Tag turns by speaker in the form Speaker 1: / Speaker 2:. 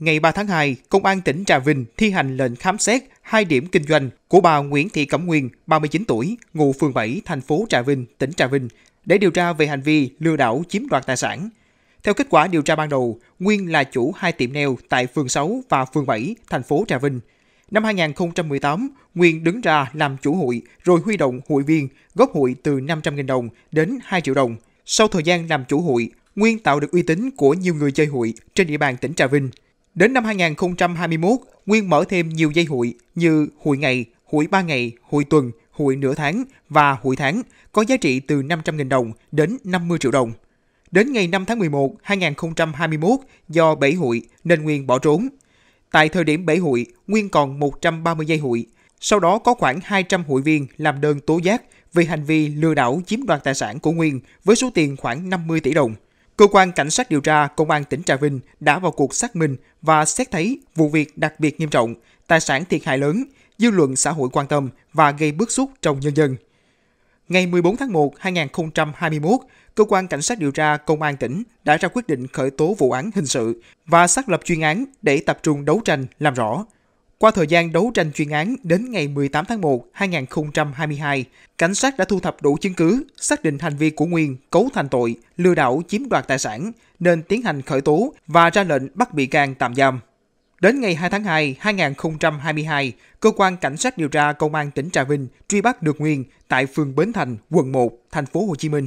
Speaker 1: ngày 3 tháng 2, Công an tỉnh Trà Vinh thi hành lệnh khám xét hai điểm kinh doanh của bà Nguyễn Thị Cẩm Nguyên, 39 tuổi, ngụ phường 7, thành phố Trà Vinh, tỉnh Trà Vinh, để điều tra về hành vi lừa đảo chiếm đoạt tài sản. Theo kết quả điều tra ban đầu, Nguyên là chủ hai tiệm nail tại phường 6 và phường 7, thành phố Trà Vinh. Năm 2018, Nguyên đứng ra làm chủ hội rồi huy động hội viên góp hội từ 500.000 đồng đến 2 triệu đồng. Sau thời gian làm chủ hội, Nguyên tạo được uy tín của nhiều người chơi hội trên địa bàn tỉnh Trà Vinh. Đến năm 2021, Nguyên mở thêm nhiều dây hụi như hụi ngày, hụi 3 ngày, hụi tuần, hụi nửa tháng và hụi tháng có giá trị từ 500.000 đồng đến 50 triệu đồng. Đến ngày 5 tháng 11, 2021, do bảy hụi nên Nguyên bỏ trốn. Tại thời điểm bảy hụi, Nguyên còn 130 dây hụi. Sau đó có khoảng 200 hụi viên làm đơn tố giác vì hành vi lừa đảo chiếm đoạt tài sản của Nguyên với số tiền khoảng 50 tỷ đồng. Cơ quan Cảnh sát điều tra Công an tỉnh Trà Vinh đã vào cuộc xác minh và xét thấy vụ việc đặc biệt nghiêm trọng, tài sản thiệt hại lớn, dư luận xã hội quan tâm và gây bức xúc trong nhân dân. Ngày 14 tháng 1, 2021, Cơ quan Cảnh sát điều tra Công an tỉnh đã ra quyết định khởi tố vụ án hình sự và xác lập chuyên án để tập trung đấu tranh làm rõ. Qua thời gian đấu tranh chuyên án đến ngày 18 tháng 1, 2022, cảnh sát đã thu thập đủ chứng cứ, xác định hành vi của Nguyên cấu thành tội lừa đảo chiếm đoạt tài sản nên tiến hành khởi tố và ra lệnh bắt bị can tạm giam. Đến ngày 2 tháng 2, 2022, cơ quan cảnh sát điều tra công an tỉnh Trà Vinh truy bắt được Nguyên tại phường Bến Thành, quận 1, thành phố Hồ Chí Minh.